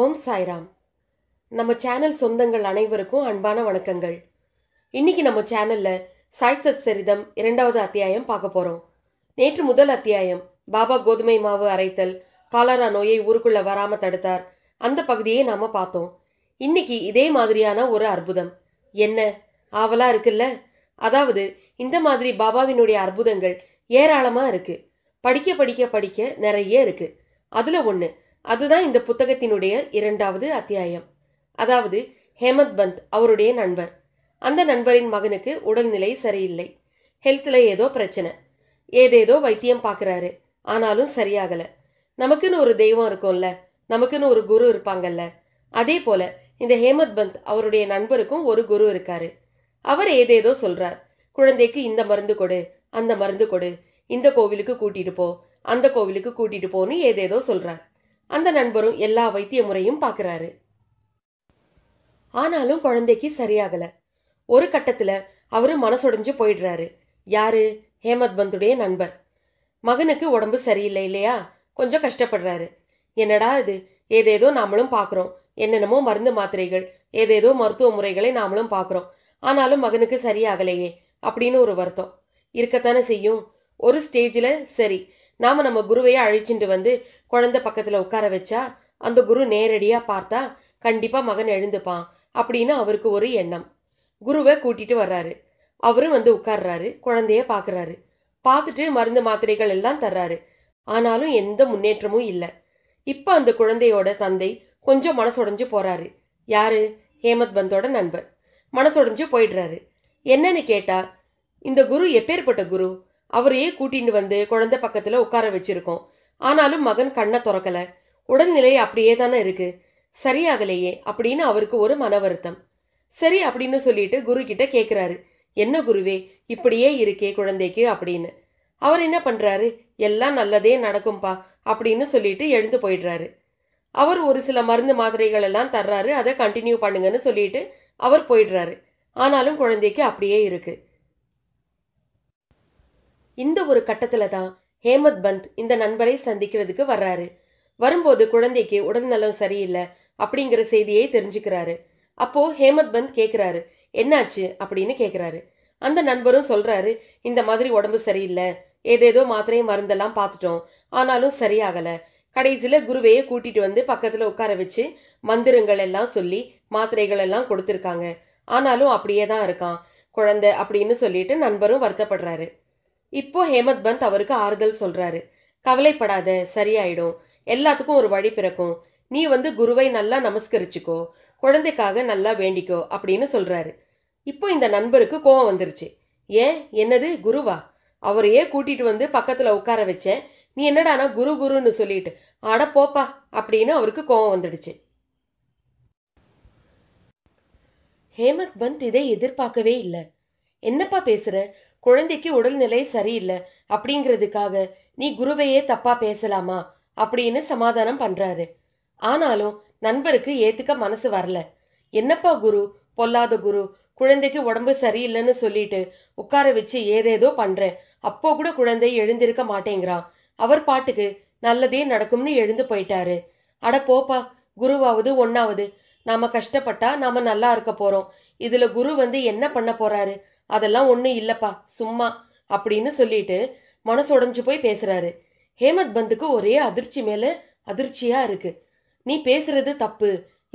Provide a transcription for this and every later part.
ஓம் சாய்ராம் நம்ம சேனல் சொந்தங்கள் அனைவருக்கும் அன்பான வணக்கங்கள் இன்னைக்கு நம்ம சேனல்ல சாய் சத் சரிதம் இரண்டாவது அத்தியாயம் பார்க்க போறோம் நேற்று முதல் அத்தியாயம் பாபா கோதுமை மாவு அரைத்தல் காலரா நோயை ஊருக்குள்ள வராம தடுத்தார் அந்த பகுதியை நாம பார்த்தோம் இன்னைக்கு இதே மாதிரியான ஒரு அற்புதம் என்ன ஆவலா இருக்குல்ல அதாவது இந்த மாதிரி பாபாவினுடைய அற்புதங்கள் ஏராளமா இருக்கு படிக்க படிக்க படிக்க நிறைய இருக்கு அதுல ஒன்று அதுதான் இந்த புத்தகத்தினுடைய இரண்டாவது அத்தியாயம் அதாவது ஹேமத் பந்த் அவருடைய நண்பர் அந்த நண்பரின் மகனுக்கு உடல்நிலை சரியில்லை ஹெல்த்ல ஏதோ பிரச்சனை ஏதேதோ வைத்தியம் பார்க்குறாரு ஆனாலும் சரியாகலை நமக்குன்னு ஒரு தெய்வம் இருக்கும்ல நமக்குன்னு ஒரு குரு இருப்பாங்கல்ல அதே போல இந்த ஹேமத் பந்த் அவருடைய நண்பருக்கும் ஒரு குரு இருக்காரு அவர் ஏதேதோ சொல்றார் குழந்தைக்கு இந்த மருந்து கொடு அந்த மருந்து கொடு இந்த கோவிலுக்கு கூட்டிட்டு போ அந்த கோவிலுக்கு கூட்டிட்டு போன்னு ஏதேதோ சொல்றார் அந்த நண்பரும் எல்லா வைத்திய முறையும் பார்க்குறாரு ஆனாலும் குழந்தைக்கு சரியாகல ஒரு கட்டத்தில் அவரு மனசுடைஞ்சு போயிடுறாரு யாரு ஹேமத் பந்துடைய நண்பர் மகனுக்கு உடம்பு சரியில்லை இல்லையா கொஞ்சம் கஷ்டப்படுறாரு என்னடா இது ஏதேதோ நாமளும் பார்க்குறோம் என்னென்னமோ மருந்து மாத்திரைகள் ஏதேதோ மருத்துவ முறைகளை நாமளும் பார்க்குறோம் ஆனாலும் மகனுக்கு சரியாகலையே அப்படின்னு ஒரு வருத்தம் இருக்கத்தானே செய்யும் ஒரு ஸ்டேஜில் சரி நாம நம்ம குருவையை அழைச்சிட்டு வந்து குழந்தை பக்கத்தில் உட்கார வச்சா அந்த குரு நேரடியாக பார்த்தா கண்டிப்பாக மகன் எழுந்துப்பான் அப்படின்னு அவருக்கு ஒரு எண்ணம் குருவை கூட்டிட்டு வர்றாரு அவரும் வந்து உட்கார்றாரு குழந்தைய பார்க்குறாரு பார்த்துட்டு மருந்து மாத்திரைகள் எல்லாம் தர்றாரு ஆனாலும் எந்த முன்னேற்றமும் இல்லை இப்போ அந்த குழந்தையோட தந்தை கொஞ்சம் மனசுடைஞ்சு போறாரு யாரு ஹேமத் பந்தோட நண்பர் மனசுடைஞ்சு போயிடுறாரு என்னன்னு கேட்டா இந்த குரு எப்பேற்பட்ட குரு அவரையே கூட்டின்னு வந்து குழந்தை பக்கத்தில் உட்கார வச்சிருக்கோம் ஆனாலும் மகன் கண்ணை திறக்கல உடல்நிலை அப்படியே தானே இருக்கு சரியாகலையே அப்படின்னு அவருக்கு ஒரு மன வருத்தம் சரி அப்படின்னு சொல்லிட்டு குரு கிட்ட கேக்குறாரு என்ன குருவே இப்படியே இருக்கே குழந்தைக்கு அப்படின்னு அவர் என்ன பண்றாரு எல்லாம் நல்லதே நடக்கும்பா அப்படின்னு சொல்லிட்டு எழுந்து போயிடுறாரு அவர் ஒரு சில மருந்து மாத்திரைகள் எல்லாம் தர்றாரு அதை கண்டினியூ பண்ணுங்கன்னு சொல்லிட்டு அவர் போயிடுறாரு ஆனாலும் குழந்தைக்கு அப்படியே இருக்கு இந்த ஒரு கட்டத்துல தான் ஹேமத் பந்த் இந்த நண்பரை சந்திக்கிறதுக்கு வர்றாரு வரும்போது குழந்தைக்கு உடல் நலம் சரியில்லை அப்படிங்கிற செய்தியை தெரிஞ்சுக்கிறாரு அப்போ ஹேமத் பந்த் கேட்கிறாரு என்னாச்சு அப்படின்னு கேட்குறாரு அந்த நண்பரும் சொல்றாரு இந்த மாதிரி உடம்பு சரியில்லை ஏதேதோ மாத்திரையும் மருந்தெல்லாம் பார்த்துட்டோம் ஆனாலும் சரியாகல கடைசியில் குருவையே கூட்டிட்டு வந்து பக்கத்தில் உட்கார வச்சு மந்திரங்கள் எல்லாம் சொல்லி மாத்திரைகள் எல்லாம் கொடுத்துருக்காங்க ஆனாலும் அப்படியே தான் இருக்கான் குழந்தை அப்படின்னு சொல்லிட்டு நண்பரும் வருத்தப்படுறாரு இப்போ ஹேமத் பந்த் அவருக்கு ஆறுதல் சொல்றாரு கவலைப்படாத சரியாயிடும் எல்லாத்துக்கும் ஒரு வழி பிறக்கும் நீ வந்து குருவை நல்லா நமஸ்கரிச்சுக்கோ குழந்தைக்காக நல்லா வேண்டிக்கோ அப்படின்னு சொல்றாரு இப்போ இந்த நண்பருக்கு கோவம் வந்துருச்சு ஏன் என்னது குருவா அவரையே கூட்டிட்டு வந்து பக்கத்துல உட்கார வச்சேன் நீ என்னடானா குரு குருன்னு சொல்லிட்டு ஆட போப்பா அப்படின்னு அவருக்கு கோவம் வந்துடுச்சு ஹேமத் பந்த் இதை எதிர்பார்க்கவே இல்லை என்னப்பா பேசுற குழந்தைக்கு உடல்நிலை சரியில்லை அப்படிங்கிறதுக்காக நீ குருவையே தப்பா பேசலாமா அப்படின்னு சமாதானம் பண்றாரு ஆனாலும் நண்பருக்கு ஏத்துக்க மனசு வரல என்னப்பா குரு பொல்லாத குரு குழந்தைக்கு உடம்பு சரியில்லைன்னு சொல்லிட்டு உட்கார வச்சு ஏதேதோ பண்றேன் அப்போ கூட குழந்தை எழுந்திருக்க மாட்டேங்கிறான் அவர் பாட்டுக்கு நல்லதே நடக்கும்னு எழுந்து போயிட்டாரு அட போப்பா குருவாவது ஒன்னாவது நாம கஷ்டப்பட்டா நாம நல்லா இருக்க போறோம் இதுல குரு வந்து என்ன பண்ண போறாரு அதெல்லாம் ஒன்றும் இல்லைப்பா சும்மா அப்படின்னு சொல்லிட்டு மனசு உடஞ்சு போய் பேசுறாரு ஹேமத் பந்துக்கு ஒரே அதிர்ச்சி மேல அதிர்ச்சியா இருக்கு நீ பேசுறது தப்பு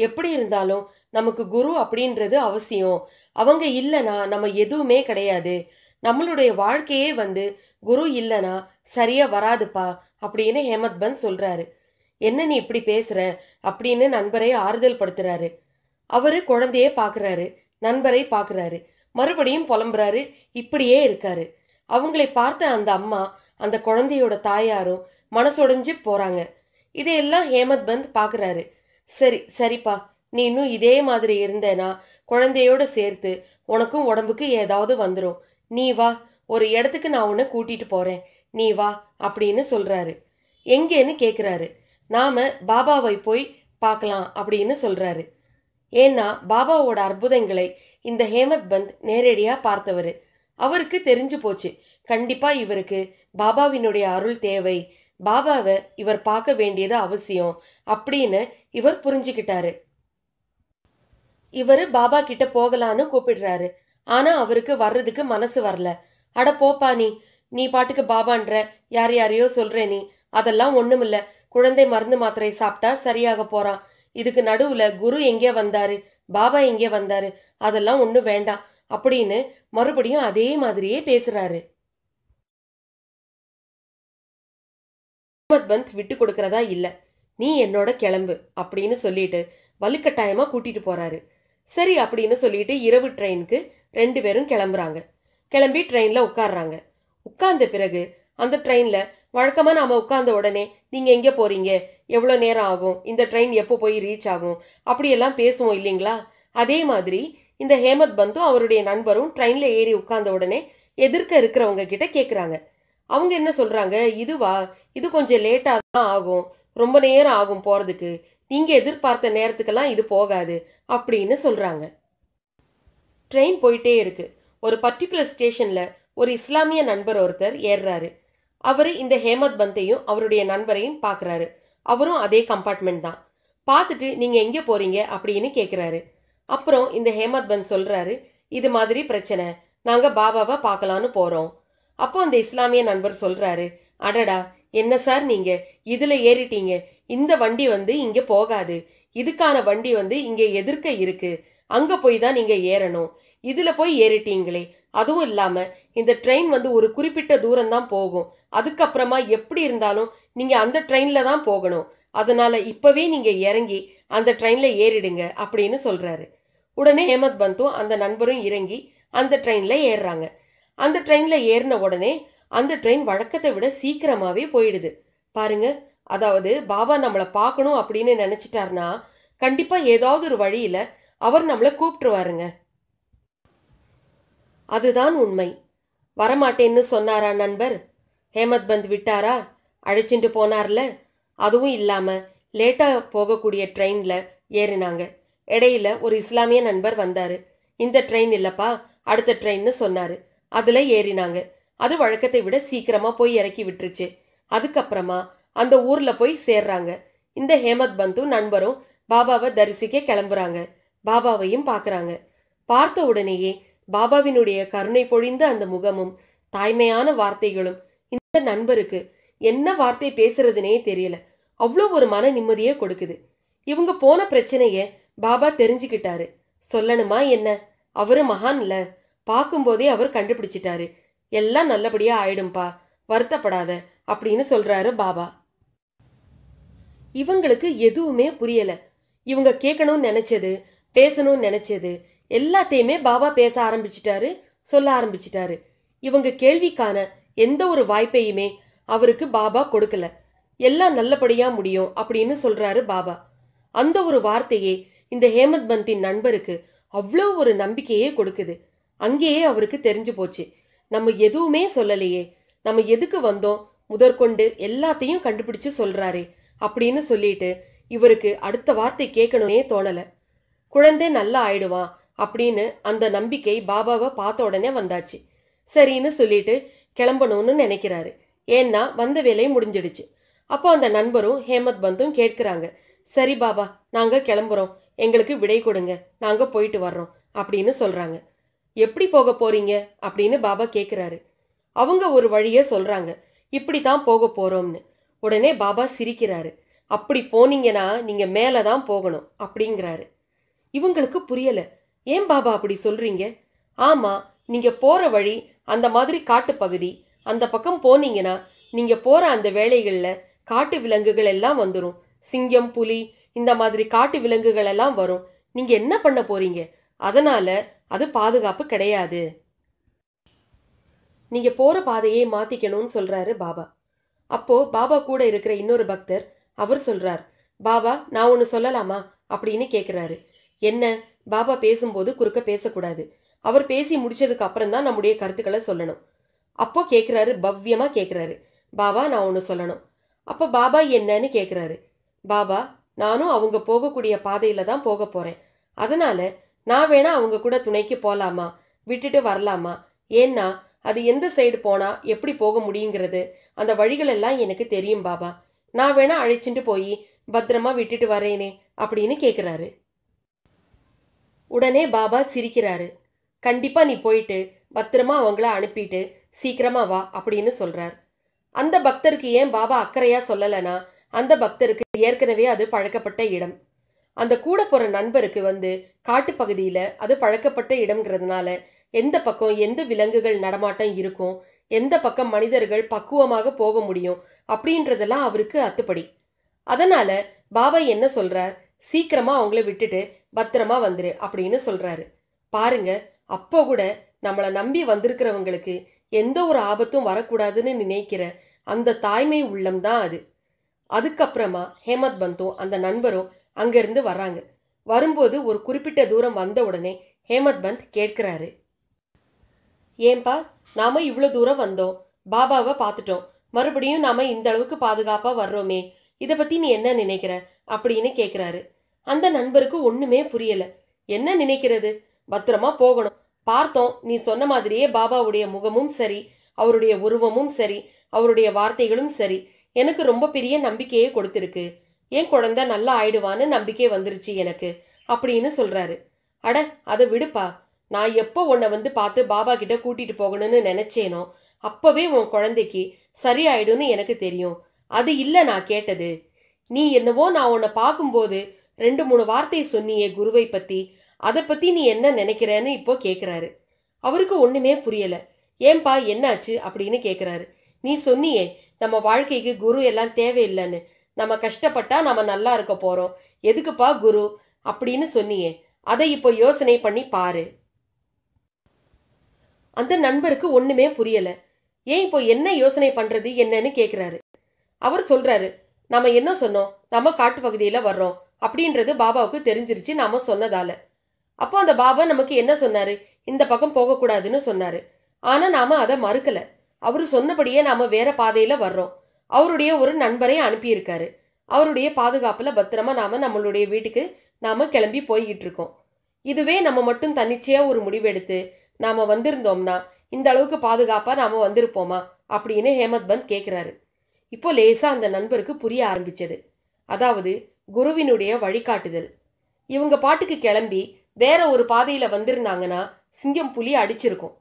எப்படி இருந்தாலும் நமக்கு குரு அப்படின்றது அவசியம் அவங்க இல்லைனா நம்ம எதுவுமே கிடையாது நம்மளுடைய வாழ்க்கையே வந்து குரு இல்லனா சரியா வராதுப்பா அப்படின்னு ஹேமத் பந்த் சொல்றாரு என்ன நீ இப்படி பேசுற அப்படின்னு நண்பரை ஆறுதல் படுத்துறாரு அவரு குழந்தையே பாக்குறாரு நண்பரை பாக்குறாரு மறுபடியும் புலம்புறாரு இப்படியே இருக்காரு அவங்களை பார்த்த அந்த அம்மா அந்த குழந்தையோட தாயாரும் மனசொடைஞ்சு போறாங்க இதையெல்லாம் ஹேமத் பந்த் பாக்குறாரு சரி சரிப்பா நீ இன்னும் இதே மாதிரி இருந்தேனா குழந்தையோட சேர்த்து உனக்கும் உடம்புக்கு ஏதாவது வந்துடும் நீ வா ஒரு இடத்துக்கு நான் உன்னை கூட்டிட்டு போறேன் நீ வா அப்படின்னு சொல்றாரு எங்கேன்னு கேட்குறாரு நாம பாபாவை போய் பார்க்கலாம் அப்படின்னு சொல்றாரு ஏன்னா பாபாவோட அற்புதங்களை இந்த ஹேமத் பந்த் நேரடியாக பார்த்தவர் அவருக்கு தெரிஞ்சு போச்சு கண்டிப்பாக இவருக்கு பாபாவினுடைய அருள் தேவை பாபாவை இவர் பார்க்க வேண்டியது அவசியம் அப்படின்னு இவர் புரிஞ்சுக்கிட்டாரு இவர் பாபா கிட்ட போகலான்னு கூப்பிடுறாரு ஆனா அவருக்கு வர்றதுக்கு மனசு வரல அட போப்பா நீ நீ பாட்டுக்கு பாபான்ற யார் யாரையோ சொல்றே நீ அதெல்லாம் ஒண்ணுமில்ல குழந்தை மருந்து மாத்திரை சாப்பிட்டா சரியாக போறான் இதுக்கு நடுவுல குரு எங்கே வந்தாரு பாபா இங்கே வந்தாரு அதெல்லாம் ஒன்றும் வேண்டாம் அப்படின்னு மறுபடியும் அதே மாதிரியே பேசுறாரு முகமத் பந்த் விட்டு கொடுக்கறதா இல்ல நீ என்னோட கிளம்பு அப்படின்னு சொல்லிட்டு வலுக்கட்டாயமா கூட்டிட்டு போறாரு சரி அப்படின்னு சொல்லிட்டு இரவு ட்ரெயினுக்கு ரெண்டு பேரும் கிளம்புறாங்க கிளம்பி ட்ரெயின்ல உட்கார்றாங்க உட்கார்ந்த பிறகு அந்த ட்ரெயின்ல வழக்கமா நாம உட்கார்ந்த உடனே நீங்க எங்க போறீங்க எவ்வளோ நேரம் ஆகும் இந்த ட்ரெயின் எப்போ போய் ரீச் ஆகும் அப்படியெல்லாம் பேசுவோம் இல்லைங்களா அதே மாதிரி இந்த ஹேமத் பந்தும் அவருடைய நண்பரும் ட்ரெயினில் ஏறி உட்கார்ந்த உடனே எதிர்க்க இருக்கிறவங்க கிட்ட கேட்குறாங்க அவங்க என்ன சொல்கிறாங்க இதுவா இது கொஞ்சம் லேட்டாக தான் ஆகும் ரொம்ப நேரம் ஆகும் போகிறதுக்கு நீங்கள் எதிர்பார்த்த நேரத்துக்கெல்லாம் இது போகாது அப்படின்னு சொல்கிறாங்க ட்ரெயின் போயிட்டே இருக்கு ஒரு பர்டிகுலர் ஸ்டேஷனில் ஒரு இஸ்லாமிய நண்பர் ஒருத்தர் ஏறுறாரு அவர் இந்த ஹேமத் பந்தையும் அவருடைய நண்பரையும் பார்க்குறாரு அவரும் அதே கம்பார்ட்மெண்ட் தான் பார்த்துட்டு நீங்கள் எங்கே போகிறீங்க அப்படின்னு கேட்குறாரு அப்புறம் இந்த ஹேமத் பந்த் சொல்கிறாரு இது மாதிரி பிரச்சனை நாங்கள் பாபாவை பார்க்கலான்னு போகிறோம் அப்போ அந்த இஸ்லாமிய நண்பர் சொல்கிறாரு அடடா என்ன சார் நீங்கள் இதில் ஏறிட்டீங்க இந்த வண்டி வந்து இங்கே போகாது இதுக்கான வண்டி வந்து இங்கே எதிர்க்க இருக்குது அங்கே போய் தான் நீங்கள் ஏறணும் இதில் போய் ஏறிட்டீங்களே அதுவும் இல்லாமல் இந்த ட்ரெயின் வந்து ஒரு குறிப்பிட்ட தூரம் தான் போகும் அதுக்கப்புறமா எப்படி இருந்தாலும் நீங்கள் அந்த ட்ரெயினில் தான் போகணும் அதனால இப்போவே நீங்கள் இறங்கி அந்த ட்ரெயினில் ஏறிடுங்க அப்படின்னு சொல்கிறாரு உடனே ஹேமத் பந்தும் அந்த நண்பரும் இறங்கி அந்த ட்ரெயினில் ஏறுறாங்க அந்த ட்ரெயினில் ஏறின உடனே அந்த ட்ரெயின் வழக்கத்தை விட சீக்கிரமாகவே போயிடுது பாருங்க அதாவது பாபா நம்மளை பார்க்கணும் அப்படின்னு நினச்சிட்டாருனா கண்டிப்பாக ஏதாவது ஒரு வழியில் அவர் நம்மளை கூப்பிட்டுருவாருங்க அதுதான் உண்மை வரமாட்டேன்னு சொன்னாரா நண்பர் ஹேமத் பந்த் விட்டாரா அழைச்சிட்டு போனார்ல அதுவும் இல்லாம லேட்டா போகக்கூடிய ட்ரெயின்ல ஏறினாங்க இடையில ஒரு இஸ்லாமிய நண்பர் வந்தாரு இந்த ட்ரெயின் இல்லப்பா அடுத்த ட்ரெயின்னு சொன்னாரு அதுல ஏறினாங்க அது வழக்கத்தை விட சீக்கிரமா போய் இறக்கி விட்டுருச்சு அதுக்கப்புறமா அந்த ஊர்ல போய் சேர்றாங்க இந்த ஹேமத் பந்தும் நண்பரும் பாபாவை தரிசிக்க கிளம்புறாங்க பாபாவையும் பார்க்குறாங்க பார்த்த உடனேயே பாபாவினுடைய கருணை பொழிந்த அந்த முகமும் தாய்மையான வார்த்தைகளும் இந்த நண்பருக்கு என்ன வார்த்தை பேசுறதுனே தெரியல அவ்வளோ ஒரு மன நிம்மதியை கொடுக்குது இவங்க போன பிரச்சனைய பாபா தெரிஞ்சுக்கிட்டாரு சொல்லணுமா என்ன அவரு மகான் பார்க்கும்போதே அவர் கண்டுபிடிச்சிட்டாரு எல்லாம் நல்லபடியா ஆயிடும்பா வருத்தப்படாத அப்படின்னு சொல்றாரு பாபா இவங்களுக்கு எதுவுமே புரியல இவங்க கேட்கணும்னு நினைச்சது பேசணும்னு நினைச்சது எல்லாத்தையுமே பாபா பேச ஆரம்பிச்சிட்டாரு சொல்ல ஆரம்பிச்சிட்டாரு இவங்க கேள்விக்கான எந்த ஒரு வாய்ப்பையுமே அவருக்கு பாபா கொடுக்கல எல்லாம் நல்லபடியா முடியும் அப்படின்னு சொல்றாரு பாபா அந்த ஒரு வார்த்தையே இந்த ஹேமந்த் பந்தின் நண்பருக்கு அவ்வளோ ஒரு நம்பிக்கையே கொடுக்குது அங்கேயே அவருக்கு தெரிஞ்சு போச்சு நம்ம எதுவுமே சொல்லலையே நம்ம எதுக்கு வந்தோம் முதற்கொண்டு எல்லாத்தையும் கண்டுபிடிச்சு சொல்றாரு அப்படின்னு சொல்லிட்டு இவருக்கு அடுத்த வார்த்தை கேட்கணுமே தோணல குழந்தை நல்லா ஆயிடுவான் அப்படின்னு அந்த நம்பிக்கை பாபாவை பார்த்த உடனே வந்தாச்சு சரின்னு சொல்லிட்டு கிளம்பணும்னு நினைக்கிறாரு ஏன்னா வந்த வேலை முடிஞ்சிடுச்சு அப்போ அந்த நண்பரும் ஹேமத் பந்தும் கேட்கிறாங்க சரி பாபா நாங்க கிளம்புறோம் எங்களுக்கு விடை கொடுங்க நாங்க போயிட்டு வர்றோம் அப்படின்னு சொல்றாங்க எப்படி போக போறீங்க அப்படின்னு பாபா கேட்குறாரு அவங்க ஒரு வழிய சொல்றாங்க இப்படி தான் போக போறோம்னு உடனே பாபா சிரிக்கிறாரு அப்படி போனீங்கன்னா நீங்க மேலே தான் போகணும் அப்படிங்கிறாரு இவங்களுக்கு புரியலை ஏன் பாபா அப்படி சொல்றீங்க ஆமா நீங்க போற வழி அந்த மாதிரி பகுதி அந்த பக்கம் போனீங்கன்னா நீங்க போற அந்த வேலைகள்ல காட்டு விலங்குகள் எல்லாம் வந்துடும் சிங்கம் புலி இந்த மாதிரி காட்டு விலங்குகள் எல்லாம் வரும் நீங்க என்ன பண்ண போறீங்க அதனால அது பாதுகாப்பு கிடையாது நீங்க போற பாதையே மாத்திக்கணும்னு சொல்றாரு பாபா அப்போ பாபா கூட இருக்கிற இன்னொரு பக்தர் அவர் சொல்றார் பாபா நான் ஒன்னு சொல்லலாமா அப்படின்னு கேக்குறாரு என்ன பாபா பேசும்போது குறுக்க பேசக்கூடாது அவர் பேசி முடிச்சதுக்கு அப்புறம் தான் நம்முடைய கருத்துக்களை சொல்லணும் அப்போ கேட்குறாரு பவ்யமா கேட்குறாரு பாபா நான் ஒன்று சொல்லணும் அப்போ பாபா என்னன்னு கேட்குறாரு பாபா நானும் அவங்க போகக்கூடிய பாதையில தான் போக போறேன் அதனால நான் வேணா அவங்க கூட துணைக்கு போலாமா விட்டுட்டு வரலாமா ஏன்னா அது எந்த சைடு போனா எப்படி போக முடியுங்கிறது அந்த வழிகள் எல்லாம் எனக்கு தெரியும் பாபா நான் வேணா அழைச்சிட்டு போய் பத்திரமா விட்டுட்டு வரேனே அப்படின்னு கேட்குறாரு உடனே பாபா சிரிக்கிறாரு கண்டிப்பா நீ போயிட்டு பத்திரமா அவங்கள அனுப்பிட்டு சீக்கிரமா வா அப்படின்னு சொல்றார் அந்த பக்தருக்கு ஏன் பாபா அக்கறையா சொல்லலைன்னா அந்த பக்தருக்கு ஏற்கனவே அது பழக்கப்பட்ட இடம் அந்த கூட போற நண்பருக்கு வந்து பகுதியில அது பழக்கப்பட்ட இடம்ங்கிறதுனால எந்த பக்கம் எந்த விலங்குகள் நடமாட்டம் இருக்கும் எந்த பக்கம் மனிதர்கள் பக்குவமாக போக முடியும் அப்படின்றதெல்லாம் அவருக்கு அத்துப்படி அதனால பாபா என்ன சொல்றார் சீக்கிரமாக அவங்கள விட்டுட்டு பத்திரமா வந்துரு அப்படின்னு சொல்கிறாரு பாருங்க அப்போ கூட நம்மளை நம்பி வந்திருக்கிறவங்களுக்கு எந்த ஒரு ஆபத்தும் வரக்கூடாதுன்னு நினைக்கிற அந்த தாய்மை உள்ளம் தான் அது அதுக்கப்புறமா ஹேமத் பந்தும் அந்த நண்பரும் அங்கேருந்து வராங்க வரும்போது ஒரு குறிப்பிட்ட தூரம் வந்த உடனே ஹேமத் பந்த் கேட்கிறாரு ஏன்பா நாம இவ்வளோ தூரம் வந்தோம் பாபாவை பார்த்துட்டோம் மறுபடியும் நாம இந்த அளவுக்கு பாதுகாப்பாக வர்றோமே இதை பற்றி நீ என்ன நினைக்கிற அப்படின்னு கேட்குறாரு அந்த நண்பருக்கு ஒண்ணுமே புரியல என்ன நினைக்கிறது பத்திரமா போகணும் பார்த்தோம் நீ சொன்ன மாதிரியே பாபாவுடைய முகமும் சரி அவருடைய உருவமும் சரி அவருடைய வார்த்தைகளும் சரி எனக்கு ரொம்ப பெரிய நம்பிக்கையே கொடுத்திருக்கு என் குழந்தை நல்லா ஆயிடுவான்னு நம்பிக்கை வந்துருச்சு எனக்கு அப்படின்னு சொல்றாரு அட அதை விடுப்பா நான் எப்போ உன்னை வந்து பார்த்து பாபா கிட்ட கூட்டிட்டு போகணும்னு நினைச்சேனோ அப்பவே உன் குழந்தைக்கு சரியாயிடும்னு எனக்கு தெரியும் அது இல்லை நான் கேட்டது நீ என்னவோ நான் உன்னை பார்க்கும்போது ரெண்டு மூணு வார்த்தை சொன்னியே குருவை பற்றி அதை பற்றி நீ என்ன நினைக்கிறேன்னு இப்போ கேட்குறாரு அவருக்கு ஒன்றுமே புரியலை ஏன்பா என்னாச்சு அப்படின்னு கேட்குறாரு நீ சொன்னியே நம்ம வாழ்க்கைக்கு குரு எல்லாம் தேவையில்லைன்னு நம்ம கஷ்டப்பட்டா நம்ம நல்லா இருக்க போகிறோம் எதுக்குப்பா குரு அப்படின்னு சொன்னியே அதை இப்போ யோசனை பண்ணி பாரு அந்த நண்பருக்கு ஒன்றுமே புரியலை ஏன் இப்போ என்ன யோசனை பண்ணுறது என்னன்னு கேட்குறாரு அவர் சொல்கிறாரு நம்ம என்ன சொன்னோம் நம்ம காட்டு பகுதியில் வர்றோம் அப்படின்றது பாபாவுக்கு தெரிஞ்சிருச்சு நாம சொன்னதால அப்போ அந்த பாபா நமக்கு என்ன சொன்னாரு இந்த பக்கம் போகக்கூடாதுன்னு சொன்னாரு ஆனா நாம அதை மறுக்கல அவரு சொன்னபடியே நாம வேற பாதையில வர்றோம் அவருடைய ஒரு நண்பரை அனுப்பியிருக்காரு அவருடைய பாதுகாப்புல பத்திரமா நாம நம்மளுடைய வீட்டுக்கு நாம கிளம்பி போய்கிட்டு இருக்கோம் இதுவே நம்ம மட்டும் தன்னிச்சையா ஒரு முடிவெடுத்து நாம வந்திருந்தோம்னா இந்த அளவுக்கு பாதுகாப்பா நாம வந்திருப்போமா அப்படின்னு ஹேமத் பந்த் கேட்கிறாரு இப்போ லேசா அந்த நண்பருக்கு புரிய ஆரம்பிச்சது அதாவது குருவினுடைய வழிகாட்டுதல் இவங்க பாட்டுக்கு கிளம்பி வேற ஒரு பாதையில வந்திருந்தாங்கன்னா சிங்கம் புலி அடிச்சிருக்கும்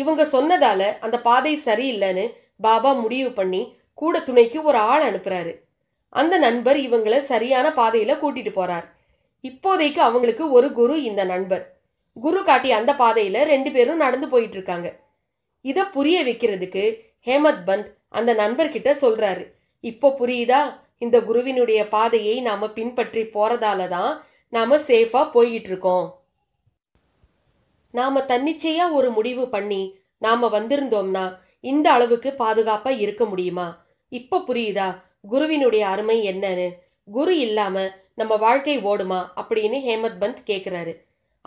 இவங்க சொன்னதால அந்த பாதை சரியில்லைன்னு பாபா முடிவு பண்ணி கூட துணைக்கு ஒரு ஆள் அனுப்புறாரு அந்த நண்பர் இவங்களை சரியான பாதையில கூட்டிட்டு போறார் இப்போதைக்கு அவங்களுக்கு ஒரு குரு இந்த நண்பர் குரு காட்டி அந்த பாதையில ரெண்டு பேரும் நடந்து போயிட்டு இருக்காங்க இதை புரிய வைக்கிறதுக்கு ஹேமத் பந்த் அந்த நண்பர்கிட்ட சொல்றாரு இப்போ புரியுதா இந்த குருவினுடைய பாதையை நாம பின்பற்றி போறதால தான் நாம சேஃபா போய்கிட்டு இருக்கோம் நாம தன்னிச்சையா ஒரு முடிவு பண்ணி நாம வந்திருந்தோம்னா இந்த அளவுக்கு பாதுகாப்பா இருக்க முடியுமா இப்ப புரியுதா குருவினுடைய அருமை என்னன்னு குரு இல்லாம நம்ம வாழ்க்கை ஓடுமா அப்படின்னு ஹேமத் பந்த் கேட்குறாரு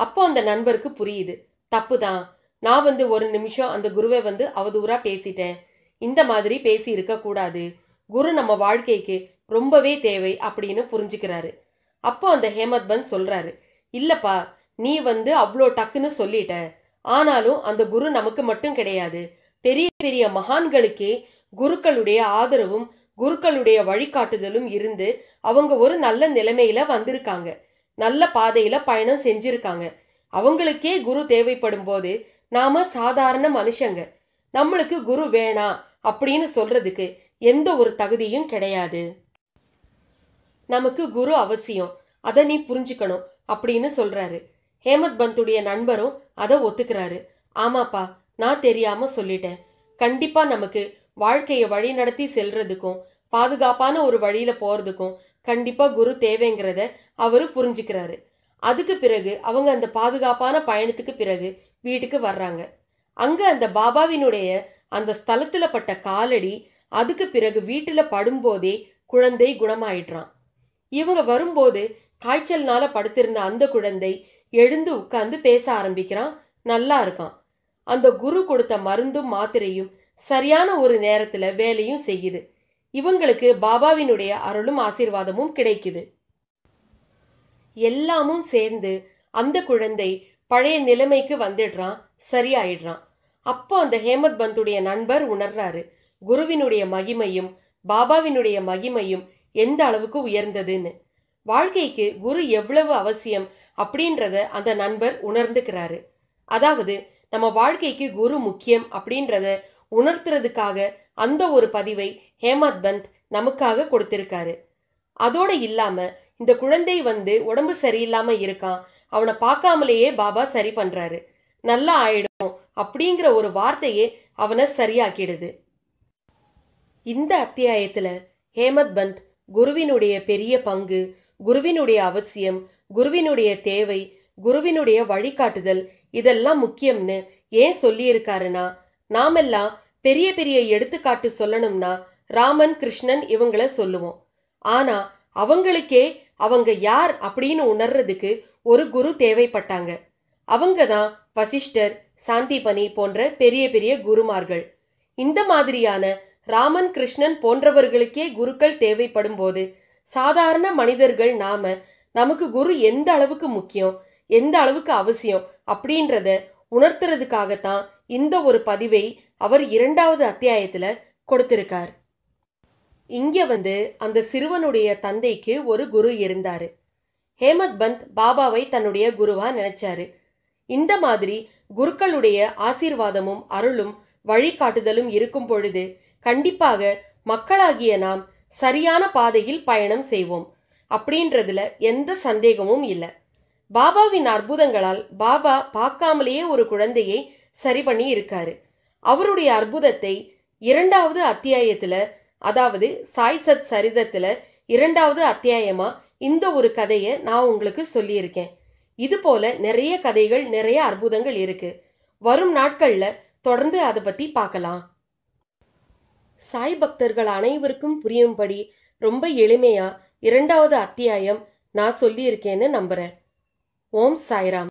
அப்போ அந்த நண்பருக்கு புரியுது தப்பு தான் நான் வந்து ஒரு நிமிஷம் அந்த குருவை வந்து அவதூறா பேசிட்டேன் இந்த மாதிரி பேசி இருக்கக்கூடாது குரு நம்ம வாழ்க்கைக்கு ரொம்பவே தேவை அப்படின்னு புரிஞ்சுக்கிறாரு அப்போ அந்த ஹேமத் பந்த் சொல்றாரு இல்லப்பா நீ வந்து அவ்வளோ டக்குன்னு சொல்லிட்ட ஆனாலும் அந்த குரு நமக்கு மட்டும் கிடையாது பெரிய பெரிய மகான்களுக்கே குருக்களுடைய ஆதரவும் குருக்களுடைய வழிகாட்டுதலும் இருந்து அவங்க ஒரு நல்ல நிலைமையில வந்திருக்காங்க நல்ல பாதையில பயணம் செஞ்சிருக்காங்க அவங்களுக்கே குரு தேவைப்படும் போது நாம சாதாரண மனுஷங்க நம்மளுக்கு குரு வேணாம் அப்படின்னு சொல்றதுக்கு எந்த ஒரு தகுதியும் கிடையாது நமக்கு குரு அவசியம் அதை நீ புரிஞ்சுக்கணும் அப்படின்னு சொல்றாரு ஹேமத் பந்துடைய நண்பரும் அதை ஒத்துக்கிறாரு ஆமாப்பா நான் தெரியாம சொல்லிட்டேன் கண்டிப்பா நமக்கு வாழ்க்கையை வழி நடத்தி செல்றதுக்கும் பாதுகாப்பான ஒரு வழியில போறதுக்கும் கண்டிப்பா குரு தேவைங்கிறத அவரு புரிஞ்சுக்கிறாரு அதுக்கு பிறகு அவங்க அந்த பாதுகாப்பான பயணத்துக்கு பிறகு வீட்டுக்கு வர்றாங்க அங்க அந்த பாபாவினுடைய அந்த ஸ்தலத்துல பட்ட காலடி அதுக்கு பிறகு வீட்டுல படும்போதே குழந்தை குணமாயிடுறான் இவங்க வரும்போது காய்ச்சல்னால படுத்திருந்த அந்த குழந்தை எழுந்து உட்கார்ந்து பேச ஆரம்பிக்கிறான் நல்லா இருக்கான் அந்த குரு கொடுத்த மருந்தும் மாத்திரையும் சரியான ஒரு நேரத்துல வேலையும் செய்யுது இவங்களுக்கு பாபாவினுடைய அருளும் ஆசீர்வாதமும் கிடைக்குது எல்லாமும் சேர்ந்து அந்த குழந்தை பழைய நிலைமைக்கு வந்துடுறான் சரியாயிடுறான் அப்போ அந்த ஹேமத் பந்துடைய நண்பர் உணர்றாரு குருவினுடைய மகிமையும் பாபாவினுடைய மகிமையும் எந்த அளவுக்கு உயர்ந்ததுன்னு வாழ்க்கைக்கு குரு எவ்வளவு அவசியம் அப்படின்றத அந்த நண்பர் உணர்ந்துக்கிறாரு அதாவது நம்ம வாழ்க்கைக்கு குரு முக்கியம் அப்படின்றத உணர்த்துறதுக்காக அந்த ஒரு பதிவை ஹேமத் பந்த் நமக்காக கொடுத்திருக்காரு அதோட இல்லாம இந்த குழந்தை வந்து உடம்பு சரியில்லாம இருக்கான் அவனை பார்க்காமலேயே பாபா சரி பண்றாரு நல்லா ஆயிடும் அப்படிங்கிற ஒரு வார்த்தையே அவனை சரியாக்கிடுது இந்த அத்தியாயத்துல ஹேமத் பந்த் குருவினுடைய பெரிய பங்கு குருவினுடைய அவசியம் குருவினுடைய தேவை குருவினுடைய வழிகாட்டுதல் இதெல்லாம் முக்கியம்னு ஏன் சொல்லியிருக்காருன்னா நாமெல்லாம் பெரிய பெரிய எடுத்துக்காட்டு சொல்லணும்னா ராமன் கிருஷ்ணன் இவங்கள சொல்லுவோம் ஆனா அவங்களுக்கே அவங்க யார் அப்படின்னு உணர்றதுக்கு ஒரு குரு தேவைப்பட்டாங்க அவங்க தான் வசிஷ்டர் சாந்திபனி போன்ற பெரிய பெரிய குருமார்கள் இந்த மாதிரியான ராமன் கிருஷ்ணன் போன்றவர்களுக்கே குருக்கள் தேவைப்படும் போது சாதாரண மனிதர்கள் நாம நமக்கு குரு எந்த அளவுக்கு முக்கியம் எந்த அளவுக்கு அவசியம் அப்படின்றத உணர்த்துறதுக்காகத்தான் இந்த ஒரு பதிவை அவர் இரண்டாவது அத்தியாயத்துல கொடுத்திருக்கார் இங்க வந்து அந்த சிறுவனுடைய தந்தைக்கு ஒரு குரு இருந்தாரு ஹேமத் பந்த் பாபாவை தன்னுடைய குருவா நினைச்சாரு இந்த மாதிரி குருக்களுடைய ஆசீர்வாதமும் அருளும் வழிகாட்டுதலும் இருக்கும் பொழுது கண்டிப்பாக மக்களாகிய நாம் சரியான பாதையில் பயணம் செய்வோம் அப்படின்றதுல எந்த சந்தேகமும் இல்லை பாபாவின் அற்புதங்களால் பாபா பார்க்காமலேயே ஒரு குழந்தையை சரி பண்ணி இருக்காரு அவருடைய அற்புதத்தை இரண்டாவது அத்தியாயத்துல அதாவது சாய் சத் சரிதத்துல இரண்டாவது அத்தியாயமா இந்த ஒரு கதையை நான் உங்களுக்கு சொல்லியிருக்கேன் இது போல நிறைய கதைகள் நிறைய அற்புதங்கள் இருக்கு வரும் நாட்கள்ல தொடர்ந்து அதை பத்தி பார்க்கலாம் சாய் பக்தர்கள் அனைவருக்கும் புரியும்படி ரொம்ப எளிமையா இரண்டாவது அத்தியாயம் நான் சொல்லியிருக்கேன்னு நம்புறேன் ஓம் சாய்ராம்